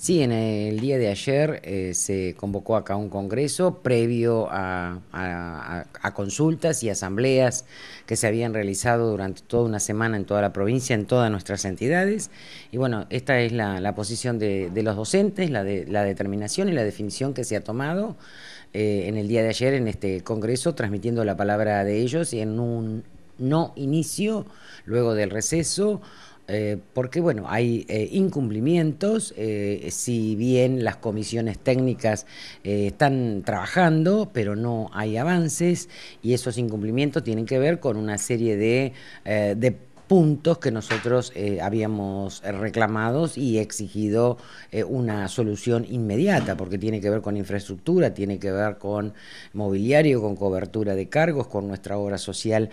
Sí, en el día de ayer eh, se convocó acá un congreso previo a, consultas y asambleas que se habían realizado durante toda una semana en toda la provincia, en todas nuestras entidades. Y bueno, esta es la, posición de, los docentes, la, de, la determinación y la definición que se ha tomado eh, en el día de ayer en este congreso, transmitiendo la palabra de ellos y en un no inicio, luego del receso, eh, porque bueno, hay eh, incumplimientos, eh, si bien las comisiones técnicas están trabajando, pero no hay avances y esos incumplimientos tienen que ver con una serie de, de puntos que nosotros eh, habíamos eh, reclamado y exigido eh, una solución inmediata, porque tiene que ver con infraestructura, tiene que ver con mobiliario, con cobertura de cargos, con nuestra obra social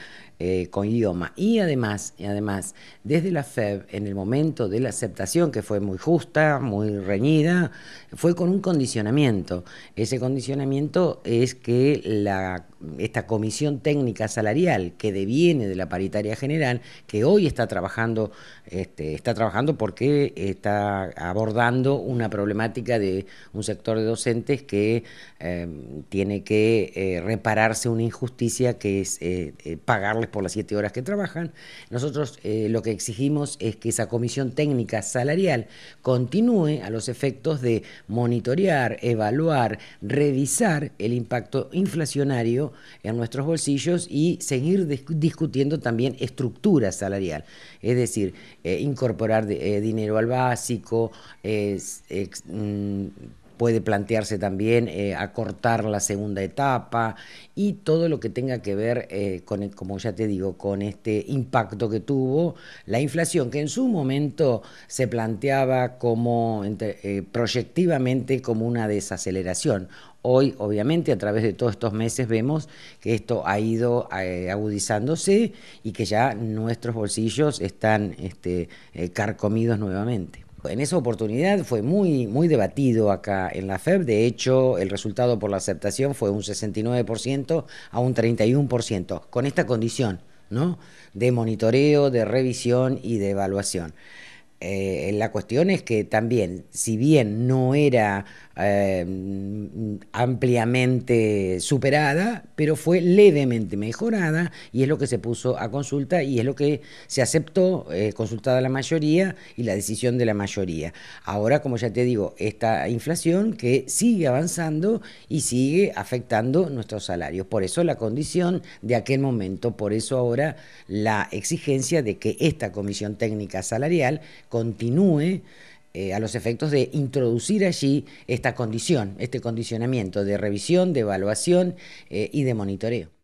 con idioma. Y además, y además, desde la FEB, en el momento de la aceptación, que fue muy justa, muy reñida, fue con un condicionamiento. Ese condicionamiento es que esta comisión técnica salarial, que deviene de la paritaria general, que hoy está trabajando, este, está trabajando porque está abordando una problemática de un sector de docentes que em, tiene que eh, repararse una injusticia que es eh, eh, pagarles por las siete horas que trabajan. Nosotros lo que exigimos es que esa comisión técnica salarial continúe a los efectos de monitorear, evaluar, revisar el impacto inflacionario en nuestros bolsillos y seguir discutiendo también estructuras salariales es decir, eh, incorporar eh, dinero al básico, mm, puede plantearse también eh, acortar la segunda etapa y todo lo que tenga que ver con, e, como ya te digo, con este impacto que tuvo la inflación, que en su momento se planteaba como proyectivamente como una desaceleración. Hoy, obviamente, a través de todos estos meses vemos que esto ha ido eh, agudizándose y que ya nuestros bolsillos están este, eh, carcomidos nuevamente. En esa oportunidad fue muy, muy debatido acá en la FEB. De hecho, el resultado por la aceptación fue un 69% a un 31%, con esta condición ¿no? de monitoreo, de revisión y de evaluación. Eh, la cuestión es que también, si bien no era eh, ampliamente superada, pero fue levemente mejorada y es lo que se puso a consulta y es lo que se aceptó, eh, consultada la mayoría y la decisión de la mayoría. Ahora, como ya te digo, esta inflación que sigue avanzando y sigue afectando nuestros salarios. Por eso la condición de aquel momento, por eso ahora la exigencia de que esta comisión técnica salarial continúe eh, a los efectos de introducir allí esta condición, este condicionamiento de revisión, de evaluación eh, y de monitoreo.